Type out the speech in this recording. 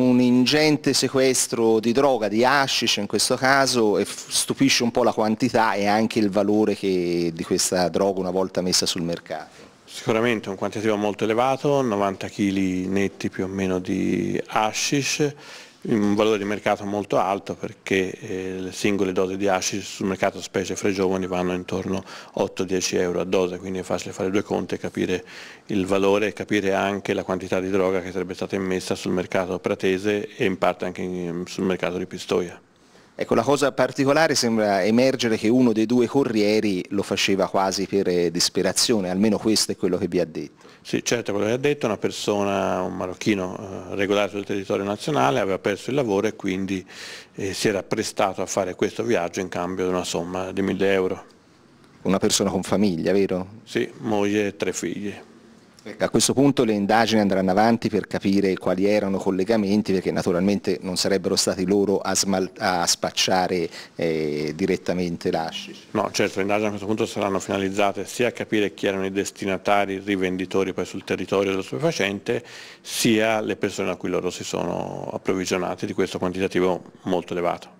un ingente sequestro di droga, di hashish in questo caso, e stupisce un po' la quantità e anche il valore che, di questa droga una volta messa sul mercato. Sicuramente un quantitativo molto elevato, 90 kg netti più o meno di hashish un valore di mercato molto alto perché eh, le singole dosi di asci sul mercato specie fra i giovani vanno intorno a 8-10 euro a dose, quindi è facile fare due conti e capire il valore e capire anche la quantità di droga che sarebbe stata immessa sul mercato pratese e in parte anche in, sul mercato di Pistoia. Ecco, la cosa particolare sembra emergere che uno dei due corrieri lo faceva quasi per eh, disperazione, almeno questo è quello che vi ha detto. Sì, certo, quello che ha detto, è una persona, un marocchino eh, regolare sul territorio nazionale, aveva perso il lavoro e quindi eh, si era prestato a fare questo viaggio in cambio di una somma di 1000 euro. Una persona con famiglia, vero? Sì, moglie e tre figli. Ecco, a questo punto le indagini andranno avanti per capire quali erano i collegamenti perché naturalmente non sarebbero stati loro a, a spacciare eh, direttamente l'ascis. No, certo, le indagini a questo punto saranno finalizzate sia a capire chi erano i destinatari, i rivenditori poi sul territorio dello stupefacente, sia le persone a cui loro si sono approvvigionati di questo quantitativo molto elevato.